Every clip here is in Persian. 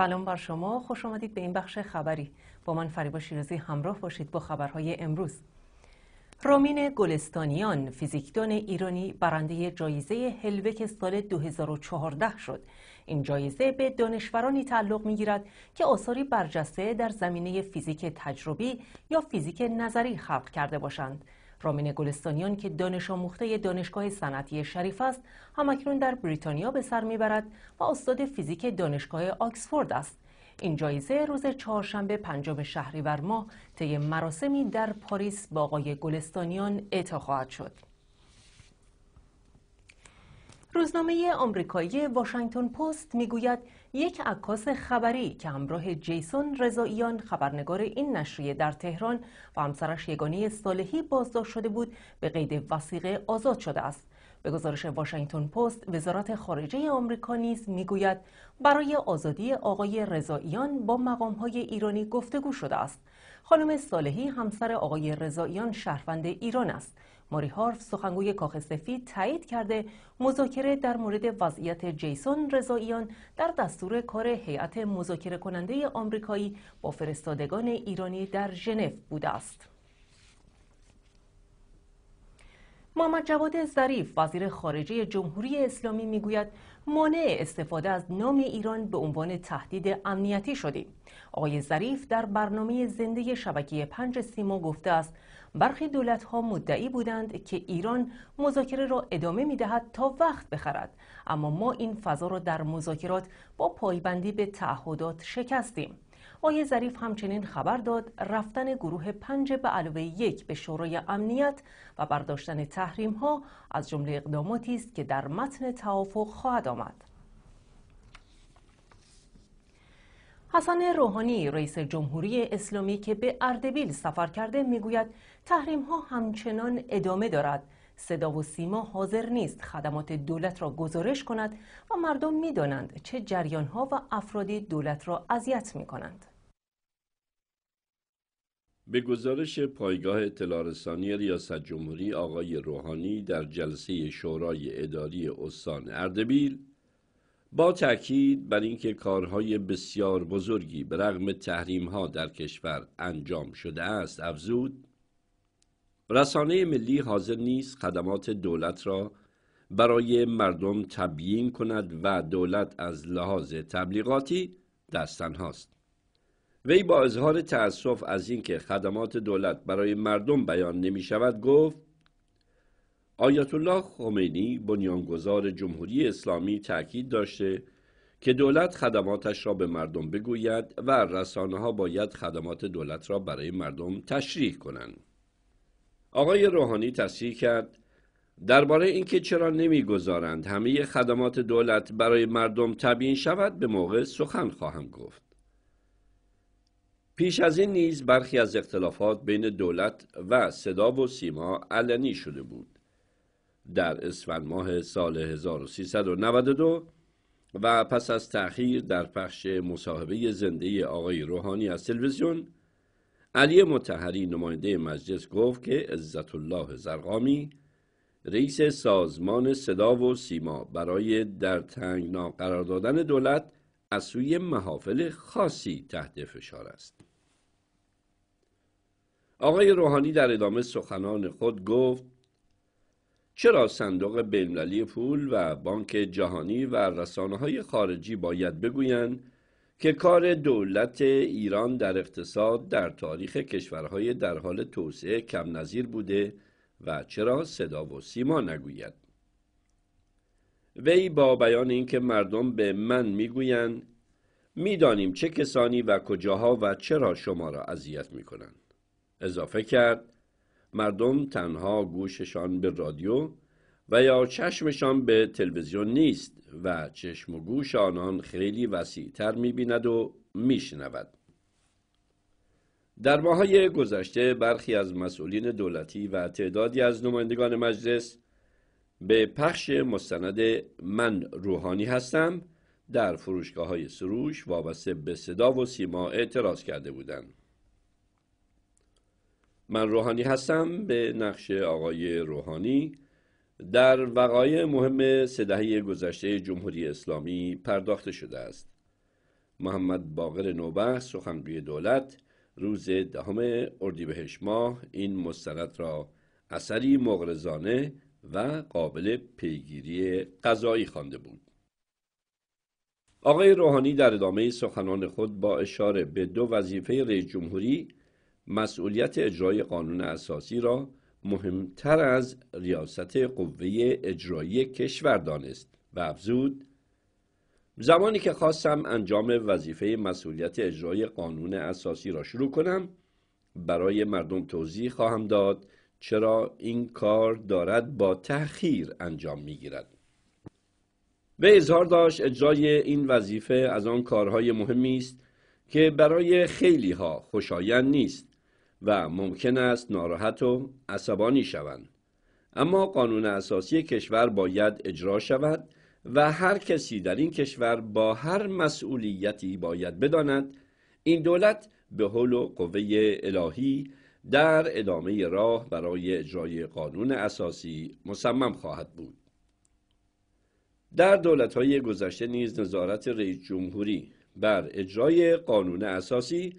سلام بر شما خوش آمدید به این بخش خبری با من فریبا شیرازی همراه باشید با خبرهای امروز رامین گلستانیان فیزیکدان ایرانی برنده جایزه هلوک سال 2014 شد این جایزه به دانشورانی تعلق میگیرد که آثاری برجسته در زمینه فیزیک تجربی یا فیزیک نظری خلق کرده باشند رامین گلستانیان که دانش آموخته دانشگاه صنعتی شریف است همکنون در بریتانیا به سر میبرد و استاد فیزیک دانشگاه آکسفورد است این جایزه روز چهارشنبه پنجم شهریور ماه طی مراسمی در پاریس با آقای گلستانیان اعطا خواهد شد روزنامه آمریکایی واشنگتن پست میگوید یک عکاس خبری که همراه جیسون رضاییان خبرنگار این نشریه در تهران و همسرش یگانه صالحی بازداشت شده بود به قید وسیقه آزاد شده است به گزارش واشنگتن پست وزارت خارجه آمریکا نیز میگوید برای آزادی آقای رضاییان با های ایرانی گفتگو شده است خانم صالحی همسر آقای رضاییان شهروند ایران است ماری هارف سخنگوی کاخ سفید تایید کرده مذاکره در مورد وضعیت جیسون رضاییان در دستور کار هیئت مذاکره کننده آمریکایی با فرستادگان ایرانی در ژنو بوده است. محمد جواد ظریف وزیر خارجه جمهوری اسلامی میگوید مانع استفاده از نام ایران به عنوان تهدید امنیتی شدیم آقای ظریف در برنامه زنده شبکه پنج سیما گفته است برخی دولت ها مدعی بودند که ایران مذاکره را ادامه می دهد تا وقت بخرد اما ما این فضا را در مذاکرات با پایبندی به تعهدات شکستیم آقای ظریف همچنین خبر داد رفتن گروه پنج به علاوه یک به شورای امنیت و برداشتن تحریم ها از جمله اقداماتی است که در متن توافق خواهد آمد حسن روحانی رئیس جمهوری اسلامی که به اردبیل سفر کرده میگوید تحریم ها همچنان ادامه دارد صدا و سیما حاضر نیست خدمات دولت را گزارش کند و مردم می دانند چه جریان ها و افرادی دولت را اذیت می کنند. به گزارش پایگاه اطلاع رسانی ریاست جمهوری آقای روحانی در جلسه شورای اداری استان اردبیل با تاکید بر اینکه کارهای بسیار بزرگی به رغم تحریم ها در کشور انجام شده است افزود رسانه ملی حاضر نیست خدمات دولت را برای مردم تبیین کند و دولت از لحاظ تبلیغاتی هاست. وی با اظهار تأسف از اینکه خدمات دولت برای مردم بیان نمی شود گفت آیت الله خمینی بنیانگذار جمهوری اسلامی تاکید داشته که دولت خدماتش را به مردم بگوید و رسانه ها باید خدمات دولت را برای مردم تشریح کنند. آقای روحانی تصریح کرد درباره اینکه چرا نمیگذارند همه خدمات دولت برای مردم تبیین شود به موقع سخن خواهم گفت پیش از این نیز برخی از اختلافات بین دولت و صدا و سیما علنی شده بود در اسفند ماه سال 1392 و پس از تأخیر در پخش مصاحبه زنده آقای روحانی از تلویزیون علی متحری نماینده مجلس گفت که عزت الله زرقامی رئیس سازمان صدا و سیما برای در تنگنا قرار دادن دولت از سوی محافل خاصی تحت فشار است. آقای روحانی در ادامه سخنان خود گفت چرا صندوق بینالمللی پول و بانک جهانی و رسانه های خارجی باید بگویند که کار دولت ایران در اقتصاد در تاریخ کشورهای در حال توسعه کم نظیر بوده و چرا صدا و سیما نگوید وی با بیان اینکه مردم به من میگویند میدانیم چه کسانی و کجاها و چرا شما را اذیت میکنند اضافه کرد مردم تنها گوششان به رادیو و یا چشمشان به تلویزیون نیست و چشم و گوش آنان خیلی وسیعتر میبیند و میشنود در ماهای گذشته برخی از مسئولین دولتی و تعدادی از نمایندگان مجلس به پخش مستند من روحانی هستم در فروشگاه های سروش وابسته به صدا و سیما اعتراض کرده بودند. من روحانی هستم به نقش آقای روحانی در وقایع مهم سه گذشته جمهوری اسلامی پرداخته شده است محمد باقر نوبه سخنگوی دولت روز دهم اردیبهشت ماه این مستند را اثری مغرضانه و قابل پیگیری قضایی خوانده بود آقای روحانی در ادامه سخنان خود با اشاره به دو وظیفه رئیس جمهوری مسئولیت اجرای قانون اساسی را مهمتر از ریاست قوه اجرایی کشور دانست و افزود زمانی که خواستم انجام وظیفه مسئولیت اجرای قانون اساسی را شروع کنم برای مردم توضیح خواهم داد چرا این کار دارد با تأخیر انجام گیرد به اظهار داشت اجرای این وظیفه از آن کارهای مهمی است که برای خیلی ها خوشایند نیست و ممکن است ناراحت و عصبانی شوند اما قانون اساسی کشور باید اجرا شود و هر کسی در این کشور با هر مسئولیتی باید بداند این دولت به حول و قوه الهی در ادامه راه برای اجرای قانون اساسی مصمم خواهد بود در دولت های گذشته نیز نظارت رئیس جمهوری بر اجرای قانون اساسی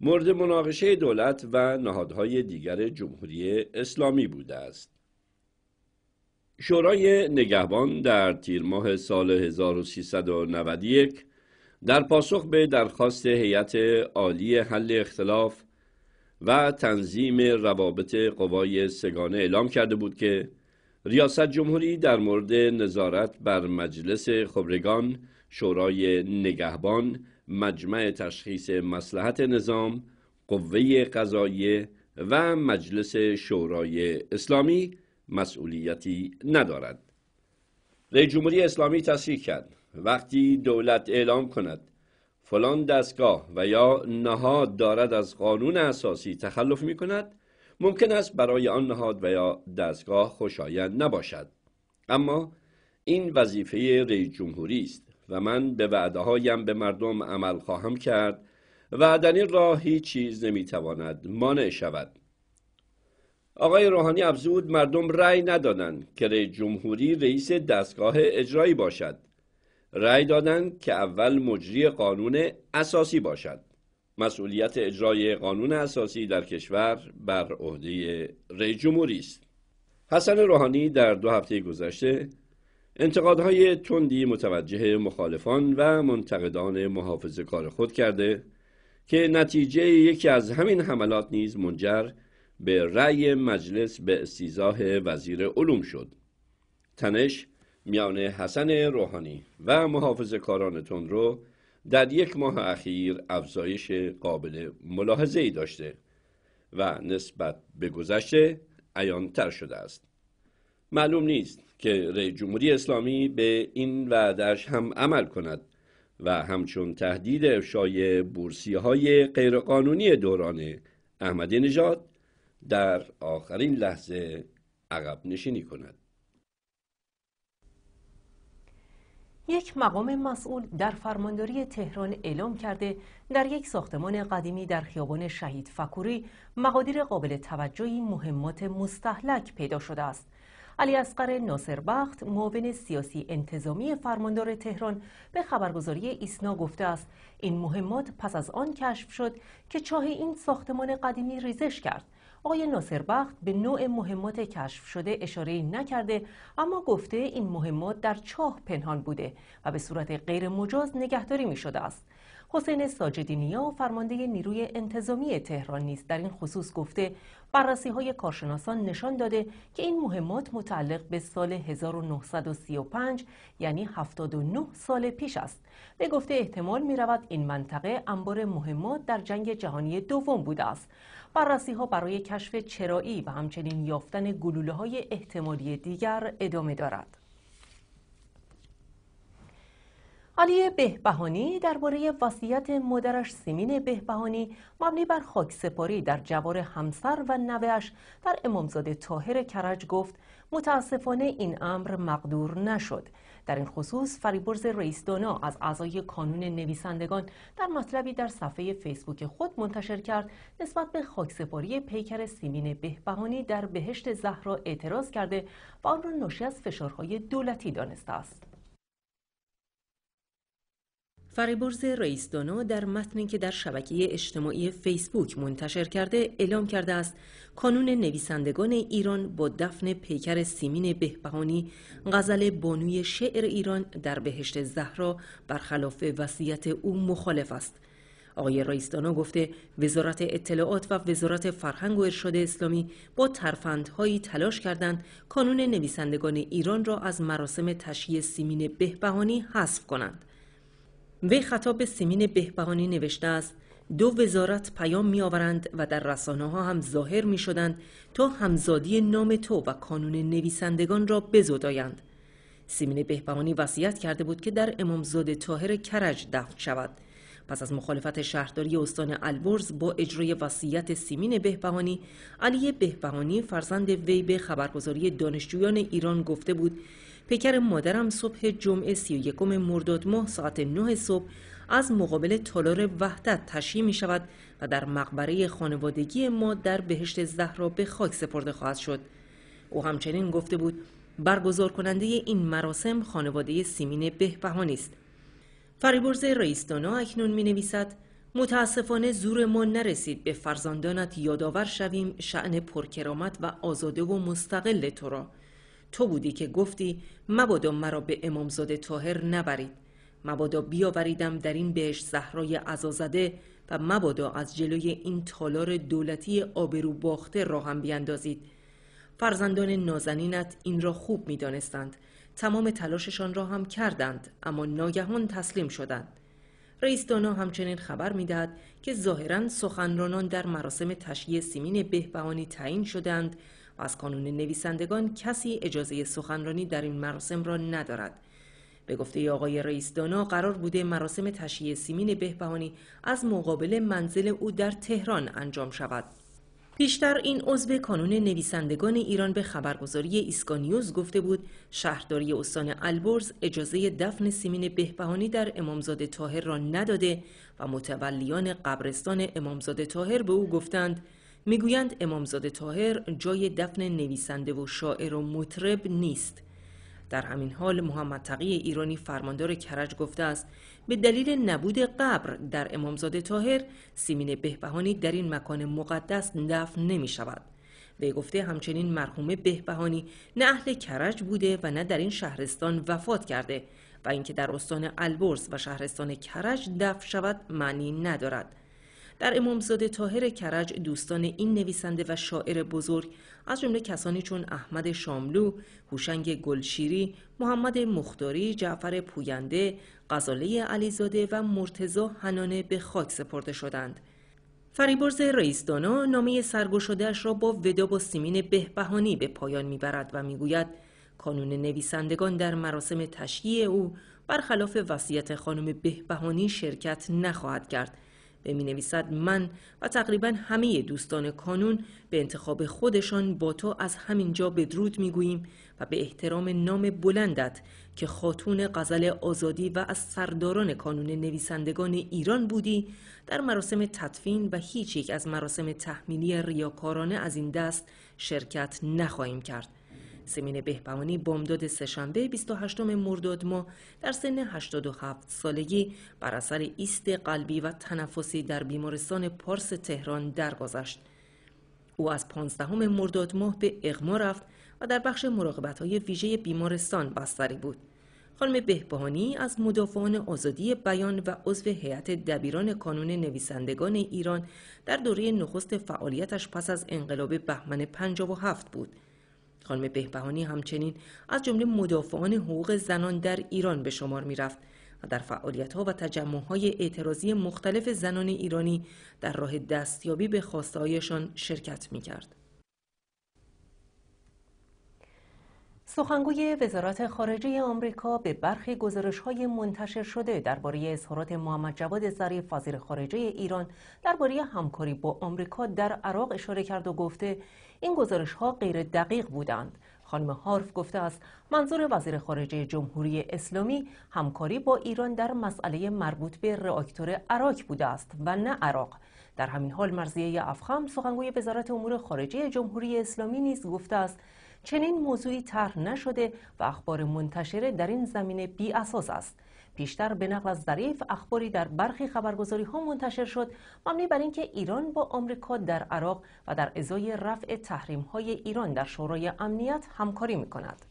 مورد مناقشه دولت و نهادهای دیگر جمهوری اسلامی بوده است. شورای نگهبان در تیر ماه سال 1391 در پاسخ به درخواست هیئت عالی حل اختلاف و تنظیم روابط قوای سگانه اعلام کرده بود که ریاست جمهوری در مورد نظارت بر مجلس خبرگان، شورای نگهبان مجمع تشخیص مسلحت نظام، قوه قضاییه و مجلس شورای اسلامی مسئولیتی ندارد. رئیس جمهوری اسلامی تصریح کرد وقتی دولت اعلام کند فلان دستگاه و یا نهاد دارد از قانون اساسی تخلف می کند ممکن است برای آن نهاد و یا دستگاه خوشایند نباشد اما این وظیفه رئیس جمهوری است و من به وعده هایم به مردم عمل خواهم کرد وعدنی راهی هیچ چیز نمیتواند مانع شود آقای روحانی افزود مردم رأی ندادند که رئیس جمهوری رئیس دستگاه اجرایی باشد رأی دادند که اول مجری قانون اساسی باشد مسئولیت اجرای قانون اساسی در کشور بر عهده رئیس جمهوری است حسن روحانی در دو هفته گذشته انتقادهای تندی متوجه مخالفان و منتقدان محافظ کار خود کرده که نتیجه یکی از همین حملات نیز منجر به رأی مجلس به استیزاه وزیر علوم شد تنش میان حسن روحانی و محافظ کاران تندرو در یک ماه اخیر افزایش قابل ملاحظه ای داشته و نسبت به گذشته تر شده است معلوم نیست که رئیس جمهوری اسلامی به این وعدش هم عمل کند و همچون تهدید افشای بورسی های غیرقانونی دوران احمدی نژاد در آخرین لحظه عقب نشینی کند یک مقام مسئول در فرمانداری تهران اعلام کرده در یک ساختمان قدیمی در خیابان شهید فکوری مقادیر قابل توجهی مهمات مستحلک پیدا شده است علی اصغر ناصربخت معاون سیاسی انتظامی فرماندار تهران به خبرگزاری ایسنا گفته است این مهمات پس از آن کشف شد که چاه این ساختمان قدیمی ریزش کرد آقای ناصربخت به نوع مهمات کشف شده اشاره نکرده اما گفته این مهمات در چاه پنهان بوده و به صورت غیر مجاز نگهداری می شده است. حسین ساجدینیا فرمانده نیروی انتظامی تهران نیست در این خصوص گفته بررسی های کارشناسان نشان داده که این مهمات متعلق به سال 1935 یعنی 79 سال پیش است. به گفته احتمال می رود این منطقه انبار مهمات در جنگ جهانی دوم بوده است. بررسی ها برای کشف چرایی و همچنین یافتن گلوله های احتمالی دیگر ادامه دارد. علی بهبهانی درباره وصیت مادرش سیمین بهبهانی مبنی بر سپاری در جوار همسر و نوهش در امامزاده طاهر کرج گفت متاسفانه این امر مقدور نشد در این خصوص فریبرز دانا از اعضای کانون نویسندگان در مطلبی در صفحه فیسبوک خود منتشر کرد نسبت به خاکسپاری پیکر سیمین بهبهانی در بهشت زهرا اعتراض کرده و آن را ناشی از فشارهای دولتی دانسته است فریبرز رئیس دانا در متنی که در شبکه اجتماعی فیسبوک منتشر کرده اعلام کرده است کانون نویسندگان ایران با دفن پیکر سیمین بهبهانی غزل بانوی شعر ایران در بهشت زهرا برخلاف وصیت او مخالف است آقای دانا گفته وزارت اطلاعات و وزارت فرهنگ و ارشاد اسلامی با ترفندهایی تلاش کردند کانون نویسندگان ایران را از مراسم تشییع سیمین بهبهانی حذف کنند وی خطاب به سیمین بهبهانی نوشته است دو وزارت پیام می آورند و در رسانه ها هم ظاهر می شدند تا همزادی نام تو و کانون نویسندگان را بزدایند. سیمین بهبهانی وصیت کرده بود که در امامزاده تاهر کرج دفن شود. پس از مخالفت شهرداری استان البرز با اجرای وصیت سیمین بهبهانی علی بهبهانی فرزند وی به خبرگزاری دانشجویان ایران گفته بود پیکر مادرم صبح جمعه 31 مرداد ماه ساعت 9 صبح از مقابل تالار وحدت تشییع می شود و در مقبره خانوادگی ما در بهشت زهرا به خاک سپرده خواهد شد او همچنین گفته بود برگزار کننده این مراسم خانواده سیمین بهبهانی است فریبرز دانا اکنون می نویسد متاسفانه زور ما نرسید به فرزندانت یادآور شویم شعن پرکرامت و آزاده و مستقل تو را تو بودی که گفتی مبادا مرا به امامزاده تاهر نبرید مبادا بیاوریدم در این بهش زهرای عزازده و مبادا از جلوی این تالار دولتی آبرو باخته را هم بیاندازید فرزندان نازنینت این را خوب می دانستند. تمام تلاششان را هم کردند اما ناگهان تسلیم شدند رئیس دانا همچنین خبر میدهد که ظاهرا سخنرانان در مراسم تشییع سیمین بهبهانی تعیین شدند از کانون نویسندگان کسی اجازه سخنرانی در این مراسم را ندارد به گفته آقای رئیس دانا قرار بوده مراسم تشییع سیمین بهبهانی از مقابل منزل او در تهران انجام شود پیشتر این عضو کانون نویسندگان ایران به خبرگزاری ایسکانیوز گفته بود شهرداری استان البرز اجازه دفن سیمین بهبهانی در امامزاده تاهر را نداده و متولیان قبرستان امامزاده تاهر به او گفتند میگویند امامزاده تاهر جای دفن نویسنده و شاعر و مطرب نیست در همین حال محمد تقی ایرانی فرماندار کرج گفته است به دلیل نبود قبر در امامزاده تاهر سیمین بهبهانی در این مکان مقدس دفن نمی شود گفته همچنین مرحوم بهبهانی نه اهل کرج بوده و نه در این شهرستان وفات کرده و اینکه در استان البرز و شهرستان کرج دفن شود معنی ندارد در امامزاده تاهر کرج دوستان این نویسنده و شاعر بزرگ از جمله کسانی چون احمد شاملو، هوشنگ گلشیری، محمد مختاری، جعفر پوینده، غزاله علیزاده و مرتزا هنانه به خاک سپرده شدند. فریبرز رئیسدانا نامه سرگشادهاش را با ودا با سیمین بهبهانی به پایان میبرد و میگوید کانون نویسندگان در مراسم تشییع او برخلاف وصیت خانم بهبهانی شرکت نخواهد کرد به می نویسد من و تقریبا همه دوستان کانون به انتخاب خودشان با تو از همینجا بدرود می گوییم و به احترام نام بلندت که خاتون غزل آزادی و از سرداران کانون نویسندگان ایران بودی در مراسم تدفین و هیچ یک از مراسم تحمیلی ریاکارانه از این دست شرکت نخواهیم کرد سمین بهبهانی بامداد سهشنبه 28 مرداد ماه در سن 87 سالگی بر اثر ایست قلبی و تنفسی در بیمارستان پارس تهران درگذشت. او از 15 مرداد ماه به اغما رفت و در بخش مراقبت ویژه بیمارستان بستری بود. خانم بهبهانی از مدافعان آزادی بیان و عضو هیئت دبیران کانون نویسندگان ایران در دوره نخست فعالیتش پس از انقلاب بهمن 57 بود. خانم بهبهانی همچنین از جمله مدافعان حقوق زنان در ایران به شمار می رفت و در فعالیت ها و تجمع های اعتراضی مختلف زنان ایرانی در راه دستیابی به خواستهایشان شرکت می کرد. سخنگوی وزارت خارجه آمریکا به برخی گزارش های منتشر شده درباره اظهارات محمد جواد ظریف وزیر خارجه ایران درباره همکاری با آمریکا در عراق اشاره کرد و گفته این گزارش ها غیر دقیق بودند خانم هارف گفته است منظور وزیر خارجه جمهوری اسلامی همکاری با ایران در مسئله مربوط به راکتور عراق بوده است و نه عراق در همین حال مرزیه افخم سخنگوی وزارت امور خارجه جمهوری اسلامی نیز گفته است چنین موضوعی طرح نشده و اخبار منتشره در این زمینه بی اساس است پیشتر به نقل از ظریف اخباری در برخی خبرگزاری ها منتشر شد مبنی بر اینکه ایران با آمریکا در عراق و در ازای رفع تحریم های ایران در شورای امنیت همکاری می کند.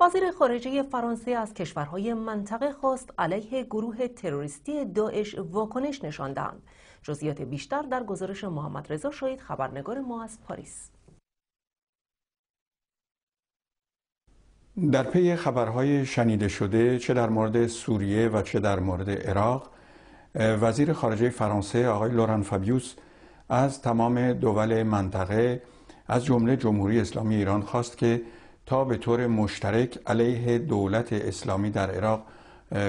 وزیر خارجه فرانسه از کشورهای منطقه خواست علیه گروه تروریستی داعش واکنش نشان دهند. جزئیات بیشتر در گزارش محمد رضا شاید خبرنگار ما از پاریس در پی خبرهای شنیده شده چه در مورد سوریه و چه در مورد عراق وزیر خارجه فرانسه آقای لوران فابیوس از تمام دول منطقه از جمله جمهوری اسلامی ایران خواست که تا به طور مشترک علیه دولت اسلامی در عراق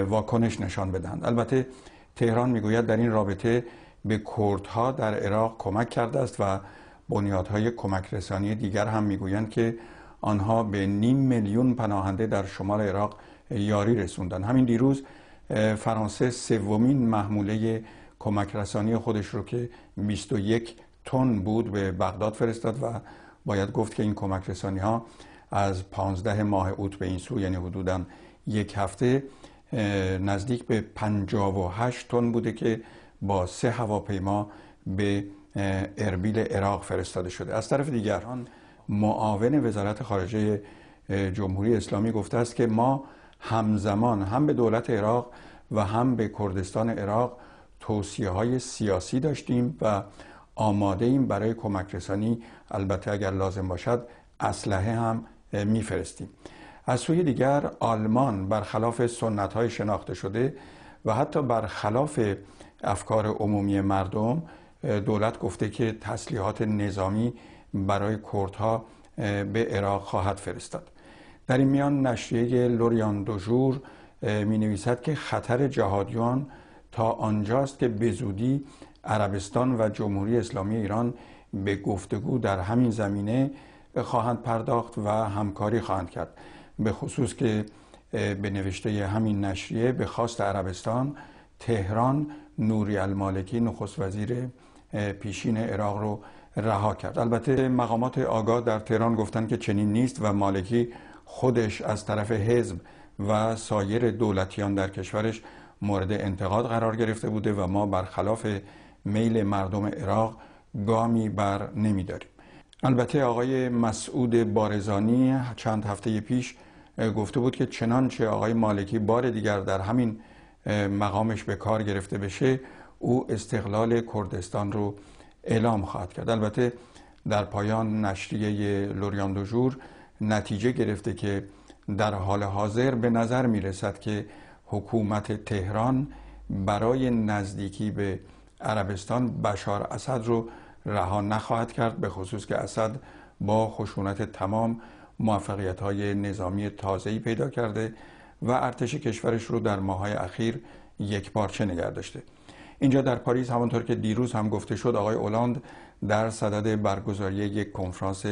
واکنش نشان بدهند البته تهران میگوید در این رابطه به کردها در عراق کمک کرده است و بنیادهای کمک رسانی دیگر هم میگویند که آنها به نیم میلیون پناهنده در شمال عراق یاری رسوندن همین دیروز فرانسه سومین محموله کمک رسانی خودش رو که 21 تن بود به بغداد فرستاد و باید گفت که این کمک رسانی ها از 15 ماه اوت به این سو یعنی حدودا یک هفته نزدیک به 58 تن بوده که با سه هواپیما به اربیل عراق فرستاده شده از طرف دیگر معاون وزارت خارجه جمهوری اسلامی گفته است که ما همزمان هم به دولت عراق و هم به کردستان عراق توصیه های سیاسی داشتیم و آماده ایم برای کمک رسانی البته اگر لازم باشد اسلحه هم میفرستیم از سوی دیگر آلمان برخلاف سنت های شناخته شده و حتی خلاف افکار عمومی مردم دولت گفته که تسلیحات نظامی برای کردها به عراق خواهد فرستاد در این میان نشریه لوریان دوژور می نویسد که خطر جهادیان تا آنجاست که به زودی عربستان و جمهوری اسلامی ایران به گفتگو در همین زمینه خواهند پرداخت و همکاری خواهند کرد به خصوص که به نوشته همین نشریه به خواست عربستان تهران نوری المالکی نخست وزیر پیشین عراق رو رها کرد البته مقامات آگاه در تهران گفتند که چنین نیست و مالکی خودش از طرف حزب و سایر دولتیان در کشورش مورد انتقاد قرار گرفته بوده و ما برخلاف میل مردم عراق گامی بر نمیداریم البته آقای مسعود بارزانی چند هفته پیش گفته بود که چنانچه آقای مالکی بار دیگر در همین مقامش به کار گرفته بشه او استقلال کردستان رو اعلام خواهد کرد البته در پایان نشریه لوریان دوژور نتیجه گرفته که در حال حاضر به نظر میرسد که حکومت تهران برای نزدیکی به عربستان بشار اسد رو رها نخواهد کرد به خصوص که اسد با خشونت تمام موفقیت های نظامی تازه‌ای پیدا کرده و ارتش کشورش رو در ماهای اخیر یک پارچه نگه داشته اینجا در پاریس همانطور که دیروز هم گفته شد آقای اولاند در صدد برگزاری یک کنفرانس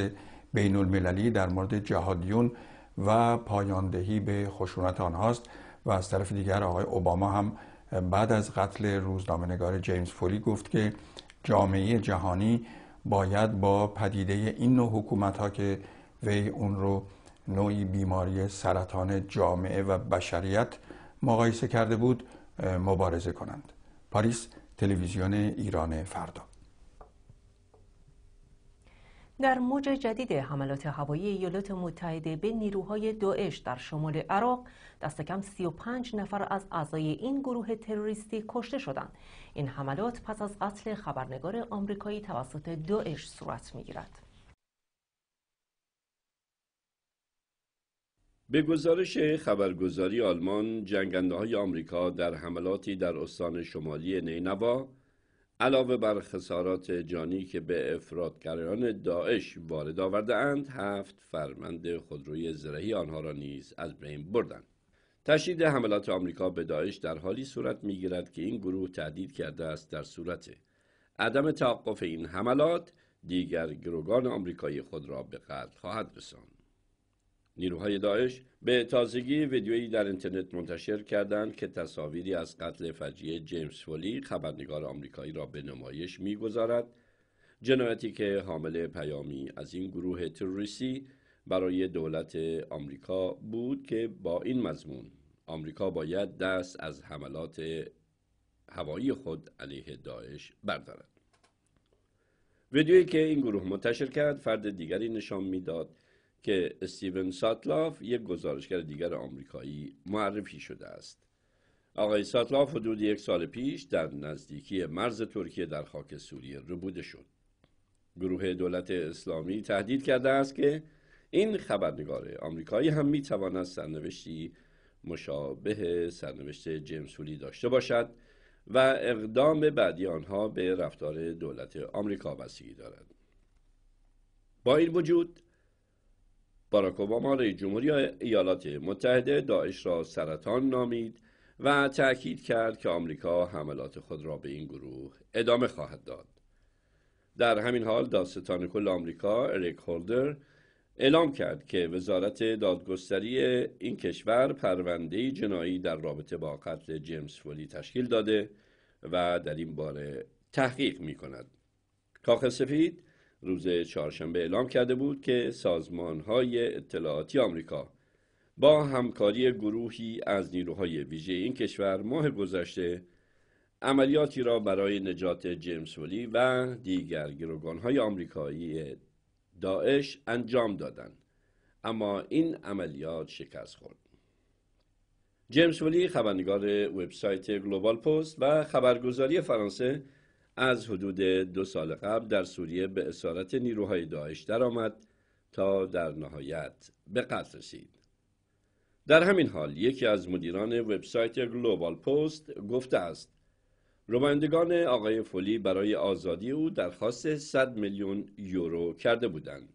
بین المللی در مورد جهادیون و پایاندهی به خشونت آنهاست و از طرف دیگر آقای اوباما هم بعد از قتل روزنامه‌نگار جیمز فولی گفت که جامعه جهانی باید با پدیده این نوع حکومت ها که وی اون رو نوعی بیماری سرطان جامعه و بشریت مقایسه کرده بود مبارزه کنند پاریس تلویزیون ایران فردا در موج جدید حملات هوایی ایالات متحده به نیروهای داعش در شمال عراق دست کم 35 نفر از اعضای این گروه تروریستی کشته شدند این حملات پس از قتل خبرنگار آمریکایی توسط داعش صورت میگیرد به گزارش خبرگزاری آلمان جنگنده های آمریکا در حملاتی در استان شمالی نینوا علاوه بر خسارات جانی که به افرادگرایان داعش وارد آورده اند هفت فرمند خودروی زرهی آنها را نیز از بین بردند تشدید حملات آمریکا به داعش در حالی صورت میگیرد که این گروه تهدید کرده است در صورت عدم توقف این حملات دیگر گروگان آمریکایی خود را به قتل خواهد رساند نیروهای داعش به تازگی ویدیویی در اینترنت منتشر کردند که تصاویری از قتل فجیع جیمز فولی خبرنگار آمریکایی را به نمایش میگذارد جنایتی که حامل پیامی از این گروه تروریستی برای دولت آمریکا بود که با این مضمون آمریکا باید دست از حملات هوایی خود علیه داعش بردارد ویدیویی که این گروه منتشر کرد فرد دیگری نشان میداد که استیون ساتلاف یک گزارشگر دیگر آمریکایی معرفی شده است. آقای ساتلاف حدود یک سال پیش در نزدیکی مرز ترکیه در خاک سوریه ربوده شد. گروه دولت اسلامی تهدید کرده است که این خبرنگار آمریکایی هم می تواند سرنوشتی مشابه سرنوشت جیمز هولی داشته باشد و اقدام بعدی آنها به رفتار دولت آمریکا بستگی دارد. با این وجود باراک اوباما رئیس جمهوری ایالات متحده داعش را سرطان نامید و تأکید کرد که آمریکا حملات خود را به این گروه ادامه خواهد داد. در همین حال دادستان کل آمریکا اریک هولدر اعلام کرد که وزارت دادگستری این کشور پرونده جنایی در رابطه با قتل جیمز فولی تشکیل داده و در این باره تحقیق می کند. کاخ سفید روز چهارشنبه اعلام کرده بود که سازمان های اطلاعاتی آمریکا با همکاری گروهی از نیروهای ویژه این کشور ماه گذشته عملیاتی را برای نجات جیمز ولی و دیگر های آمریکایی داعش انجام دادند اما این عملیات شکست خورد جیمز ولی خبرنگار وبسایت گلوبال پست و خبرگزاری فرانسه از حدود دو سال قبل در سوریه به اسارت نیروهای داعش درآمد تا در نهایت به قتل رسید در همین حال یکی از مدیران وبسایت گلوبال پست گفته است نمایندگان آقای فولی برای آزادی او درخواست 100 میلیون یورو کرده بودند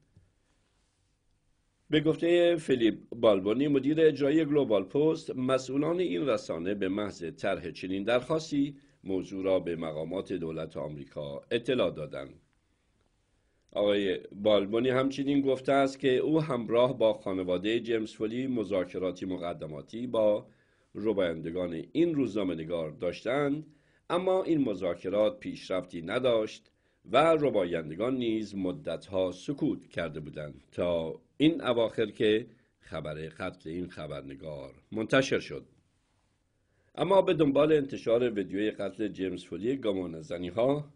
به گفته فیلیپ بالبونی مدیر اجرایی گلوبال پست مسئولان این رسانه به محض طرح چنین درخواستی موضوع را به مقامات دولت آمریکا اطلاع دادند. آقای بالبونی همچنین گفته است که او همراه با خانواده جیمز فلی مذاکراتی مقدماتی با روبایندگان این روزنامه نگار داشتند اما این مذاکرات پیشرفتی نداشت و ربایندگان نیز مدتها سکوت کرده بودند تا این اواخر که خبر قتل این خبرنگار منتشر شد اما به دنبال انتشار ویدیوی قتل جیمز فولی گمانزنی ها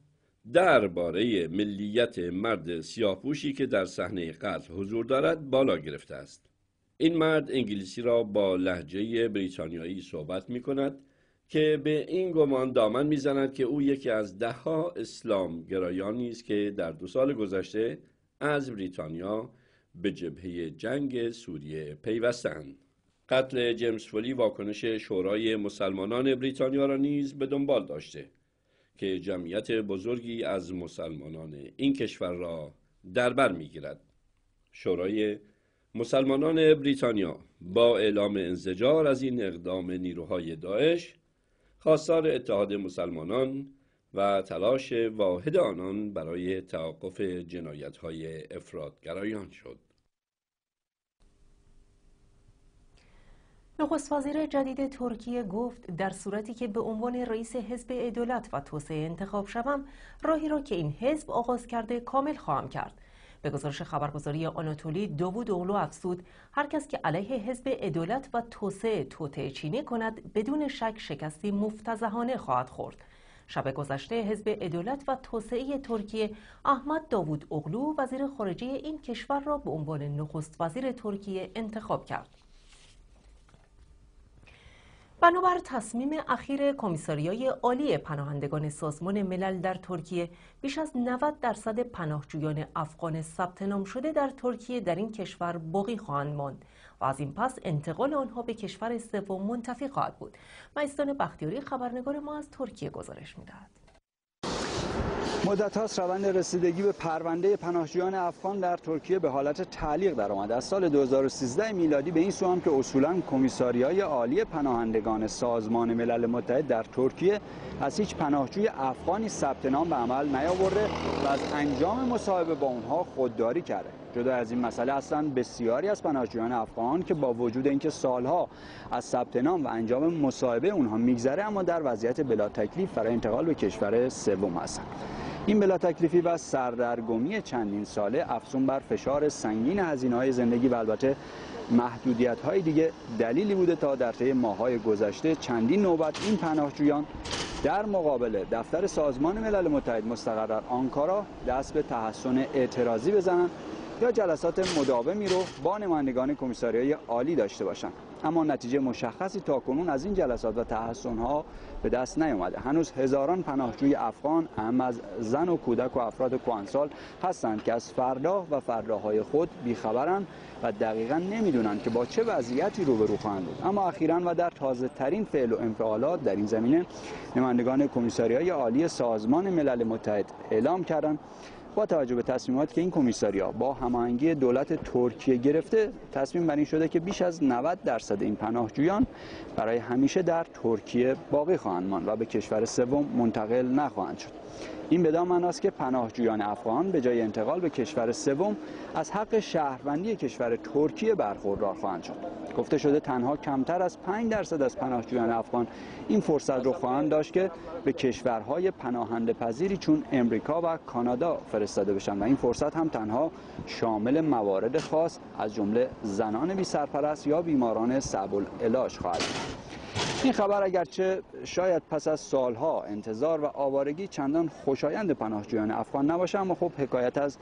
درباره ملیت مرد سیاهپوشی که در صحنه قتل حضور دارد بالا گرفته است این مرد انگلیسی را با لحجه بریتانیایی صحبت می کند که به این گمان دامن میزند که او یکی از دهها اسلام گرایانی است که در دو سال گذشته از بریتانیا به جبهه جنگ سوریه پیوستند قتل جیمز فولی واکنش شورای مسلمانان بریتانیا را نیز به دنبال داشته که جمعیت بزرگی از مسلمانان این کشور را دربر میگیرد شورای مسلمانان بریتانیا با اعلام انزجار از این اقدام نیروهای داعش خواستار اتحاد مسلمانان و تلاش واحد آنان برای توقف جنایت های افرادگرایان شد نخست وزیر جدید ترکیه گفت در صورتی که به عنوان رئیس حزب عدالت و توسعه انتخاب شوم راهی را که این حزب آغاز کرده کامل خواهم کرد به گزارش خبرگزاری آناتولی داوود اغلو افسود هر کس که علیه حزب عدالت و توسعه توطعه چینی کند بدون شک شکستی مفتزهانه خواهد خورد شب گذشته حزب عدالت و توسعه ترکیه احمد داوود اغلو وزیر خارجه این کشور را به عنوان نخست وزیر ترکیه انتخاب کرد بنابر تصمیم اخیر کمیساریای عالی پناهندگان سازمان ملل در ترکیه بیش از 90 درصد پناهجویان افغان ثبت نام شده در ترکیه در این کشور باقی خواهند ماند و از این پس انتقال آنها به کشور سوم منتفی خواهد بود مستان بختیاری خبرنگار ما از ترکیه گزارش میدهد مدت هاست روند رسیدگی به پرونده پناهجویان افغان در ترکیه به حالت تعلیق در آمد از سال 2013 میلادی به این سو هم که اصولا کمیساری های عالی پناهندگان سازمان ملل متحد در ترکیه از هیچ پناهجوی افغانی ثبت نام به عمل نیاورده و از انجام مصاحبه با اونها خودداری کرده جدا از این مسئله اصلا بسیاری از پناهجویان افغان که با وجود اینکه سالها از ثبت نام و انجام مصاحبه اونها میگذره اما در وضعیت بلا تکلیف برای انتقال به کشور سوم هستند این بلا تکلیفی و سردرگمی چندین ساله افزون بر فشار سنگین هزینه های زندگی و البته محدودیت های دیگه دلیلی بوده تا در طی های گذشته چندین نوبت این پناهجویان در مقابل دفتر سازمان ملل متحد مستقر در آنکارا دست به تحسن اعتراضی بزنند یا جلسات مداومی رو با نمایندگان کمیساریای عالی داشته باشند اما نتیجه مشخصی تا کنون از این جلسات و تحسن ها به دست نیامده هنوز هزاران پناهجوی افغان هم از زن و کودک و افراد کوانسال هستند که از فردا و فرداهای خود بیخبرند و دقیقا نمیدونند که با چه وضعیتی روبرو خواهند بود اما اخیرا و در تازه ترین فعل و انفعالات در این زمینه نمایندگان کمیساریای عالی سازمان ملل متحد اعلام کردند با توجه به تصمیمات که این کمیساریا با هماهنگی دولت ترکیه گرفته تصمیم بر این شده که بیش از 90 درصد این پناهجویان برای همیشه در ترکیه باقی خواهند ماند و به کشور سوم منتقل نخواهند شد این بدان من است که پناهجویان افغان به جای انتقال به کشور سوم از حق شهروندی کشور ترکیه برخوردار خواهند شد گفته شده تنها کمتر از 5 درصد از پناهجویان افغان این فرصت رو خواهند داشت که به کشورهای پناهنده پذیری چون امریکا و کانادا فرستاده بشن و این فرصت هم تنها شامل موارد خاص از جمله زنان بی سرپرست یا بیماران سبول علاج خواهد این خبر اگرچه شاید پس از سالها انتظار و آوارگی چندان خوشایند پناهجویان افغان نباشه اما خب حکایت از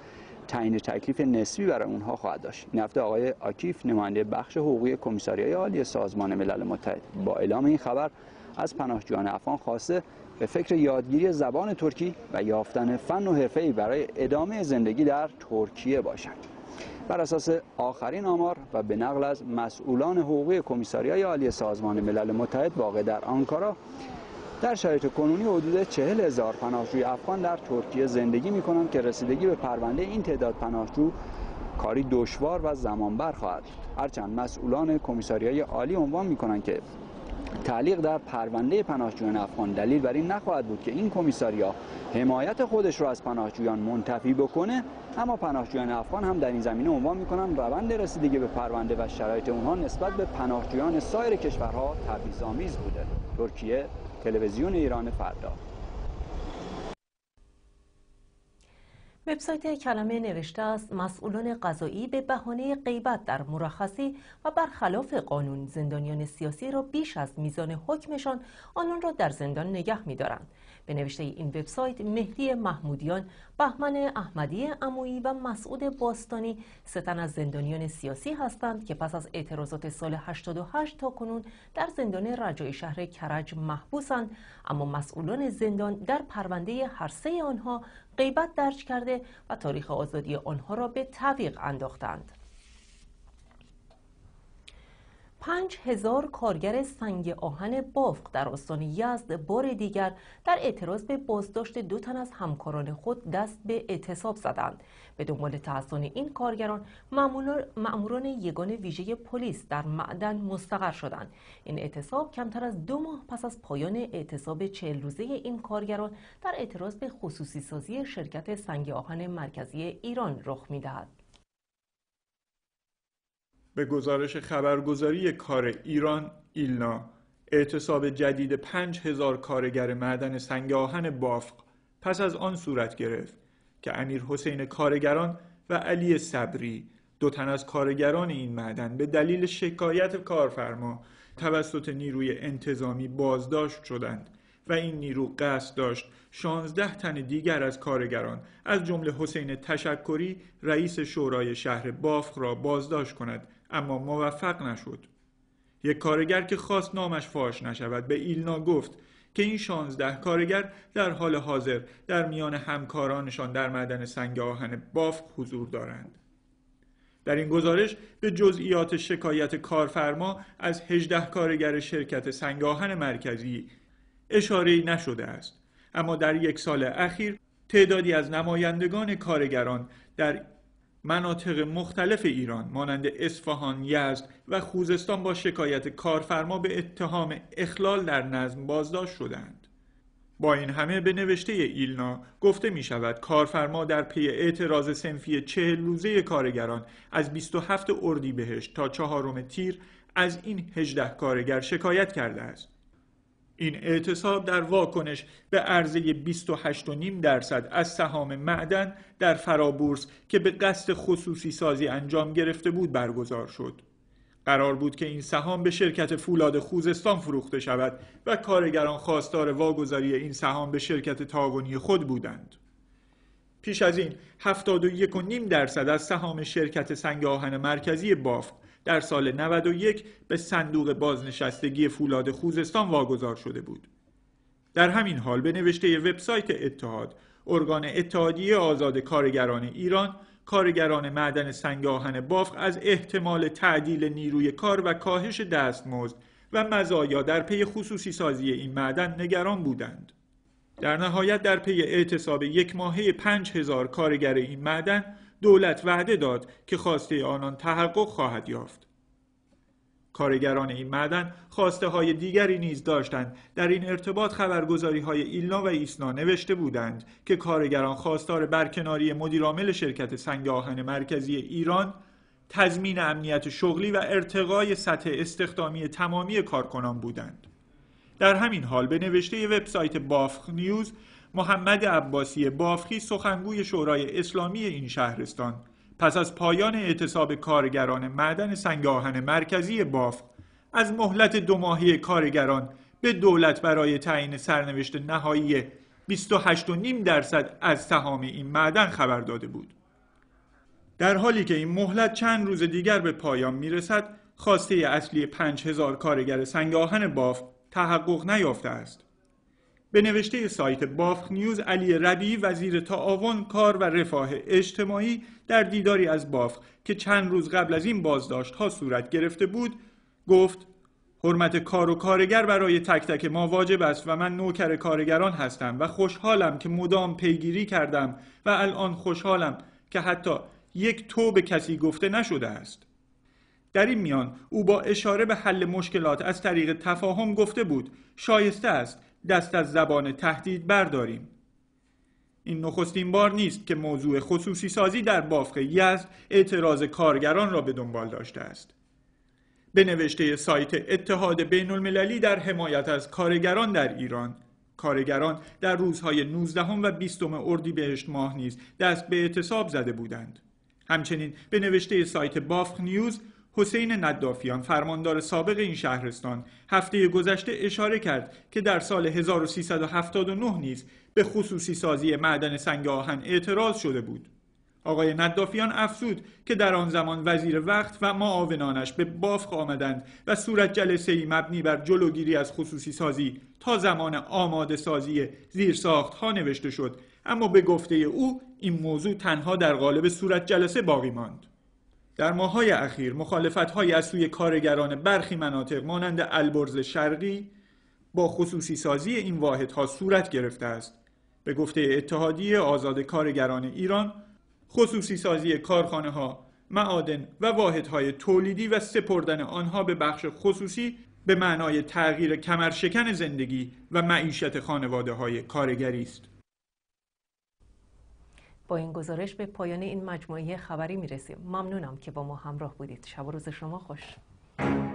تعیین تکلیف نسبی برای اونها خواهد داشت این هفته آقای آکیف نماینده بخش حقوقی کمیساریای عالی سازمان ملل متحد با اعلام این خبر از پناهجویان افغان خواسته به فکر یادگیری زبان ترکی و یافتن فن و حرفه‌ای برای ادامه زندگی در ترکیه باشند بر اساس آخرین آمار و به نقل از مسئولان حقوقی کمیساریای عالی سازمان ملل متحد واقع در آنکارا در شرایط کنونی حدود چهل هزار پناهجوی افغان در ترکیه زندگی می کنند که رسیدگی به پرونده این تعداد پناهجو کاری دشوار و زمانبر خواهد هرچند مسئولان کمیساریای عالی عنوان می کنند که تعلیق در پرونده پناهجویان افغان دلیل بر این نخواهد بود که این کمیساریا حمایت خودش را از پناهجویان منتفی بکنه اما پناهجویان افغان هم در این زمینه عنوان میکنن روند رسیدگی به پرونده و شرایط اونها نسبت به پناهجویان سایر کشورها تبعیض‌آمیز بوده ترکیه تلویزیون ایران فردا وبسایت کلمه نوشته است مسئولان قضایی به بهانه غیبت در مرخصی و برخلاف قانون زندانیان سیاسی را بیش از میزان حکمشان آنان را در زندان نگه میدارند به نوشته این وبسایت مهدی محمودیان بهمن احمدی امویی و مسعود باستانی ستن از زندانیان سیاسی هستند که پس از اعتراضات سال 88 تا کنون در زندان رجای شهر کرج محبوسند اما مسئولان زندان در پرونده هر سه آنها غیبت درج کرده و تاریخ آزادی آنها را به تعویق انداختند پنج هزار کارگر سنگ آهن بافق در استان یزد بار دیگر در اعتراض به بازداشت دو تن از همکاران خود دست به اعتصاب زدند به دنبال تحصان این کارگران مأموران یگان ویژه پلیس در معدن مستقر شدند این اعتصاب کمتر از دو ماه پس از پایان اعتصاب چهل روزه این کارگران در اعتراض به خصوصی سازی شرکت سنگ آهن مرکزی ایران رخ میدهد به گزارش خبرگزاری کار ایران ایلنا اعتصاب جدید 5000 کارگر معدن سنگ آهن بافق پس از آن صورت گرفت که امیر حسین کارگران و علی صبری دو تن از کارگران این معدن به دلیل شکایت کارفرما توسط نیروی انتظامی بازداشت شدند و این نیرو قصد داشت 16 تن دیگر از کارگران از جمله حسین تشکری رئیس شورای شهر بافق را بازداشت کند اما موفق نشد یک کارگر که خواست نامش فاش نشود به ایلنا گفت که این 16 کارگر در حال حاضر در میان همکارانشان در معدن سنگ آهن بافق حضور دارند. در این گزارش به جزئیات شکایت کارفرما از 18 کارگر شرکت آهن مرکزی اشاره نشده است اما در یک سال اخیر تعدادی از نمایندگان کارگران در مناطق مختلف ایران مانند اصفهان، یزد و خوزستان با شکایت کارفرما به اتهام اخلال در نظم بازداشت شدند. با این همه به نوشته ایلنا گفته می شود کارفرما در پی اعتراض سنفی چهل روزه کارگران از 27 اردیبهشت تا چهارم تیر از این 18 کارگر شکایت کرده است. این اعتصاب در واکنش به عرضه 28.5 درصد از سهام معدن در فرابورس که به قصد خصوصی سازی انجام گرفته بود برگزار شد. قرار بود که این سهام به شرکت فولاد خوزستان فروخته شود و کارگران خواستار واگذاری این سهام به شرکت تاوانی خود بودند. پیش از این 71.5 درصد از سهام شرکت سنگ آهن مرکزی بافت در سال 91 به صندوق بازنشستگی فولاد خوزستان واگذار شده بود. در همین حال به نوشته وبسایت اتحاد، ارگان اتحادیه آزاد کارگران ایران، کارگران معدن سنگ آهن بافق از احتمال تعدیل نیروی کار و کاهش دستمزد و مزایا در پی خصوصی سازی این معدن نگران بودند. در نهایت در پی اعتصاب یک ماهه 5000 کارگر این معدن دولت وعده داد که خواسته آنان تحقق خواهد یافت کارگران این معدن خواسته های دیگری نیز داشتند در این ارتباط خبرگزاری های ایلنا و ایسنا نوشته بودند که کارگران خواستار برکناری مدیرعامل شرکت سنگ آهن مرکزی ایران تضمین امنیت شغلی و ارتقای سطح استخدامی تمامی کارکنان بودند در همین حال به نوشته وبسایت بافخ نیوز محمد عباسی بافخی سخنگوی شورای اسلامی این شهرستان پس از پایان اعتصاب کارگران معدن سنگاهن مرکزی بافق از مهلت دو ماهی کارگران به دولت برای تعیین سرنوشت نهایی 28.5 درصد از سهام این معدن خبر داده بود. در حالی که این مهلت چند روز دیگر به پایان میرسد، خواسته اصلی 5000 کارگر سنگاهن باف تحقق نیافته است. به نوشته سایت بافخ نیوز علی ربی وزیر تعاون کار و رفاه اجتماعی در دیداری از بافخ که چند روز قبل از این بازداشت ها صورت گرفته بود گفت حرمت کار و کارگر برای تک تک ما واجب است و من نوکر کارگران هستم و خوشحالم که مدام پیگیری کردم و الان خوشحالم که حتی یک تو به کسی گفته نشده است در این میان او با اشاره به حل مشکلات از طریق تفاهم گفته بود شایسته است دست از زبان تهدید برداریم این نخستین بار نیست که موضوع خصوصی سازی در بافق یزد اعتراض کارگران را به دنبال داشته است به نوشته سایت اتحاد بین المللی در حمایت از کارگران در ایران کارگران در روزهای 19 و 20 اردیبهشت ماه نیز دست به اعتصاب زده بودند همچنین به نوشته سایت بافق نیوز حسین ندافیان فرماندار سابق این شهرستان هفته گذشته اشاره کرد که در سال 1379 نیز به خصوصی سازی معدن سنگ آهن اعتراض شده بود. آقای ندافیان افزود که در آن زمان وزیر وقت و معاونانش به بافق آمدند و صورت جلسه مبنی بر جلوگیری از خصوصی سازی تا زمان آماده سازی ساخت ها نوشته شد اما به گفته او این موضوع تنها در قالب صورت جلسه باقی ماند. در ماهای اخیر مخالفت های از سوی کارگران برخی مناطق مانند البرز شرقی با خصوصی سازی این واحدها صورت گرفته است به گفته اتحادیه آزاد کارگران ایران خصوصی سازی کارخانه ها، معادن و واحدهای تولیدی و سپردن آنها به بخش خصوصی به معنای تغییر کمرشکن زندگی و معیشت خانواده های کارگری است. با این گزارش به پایان این مجموعه خبری میرسیم ممنونم که با ما همراه بودید شب و روز شما خوش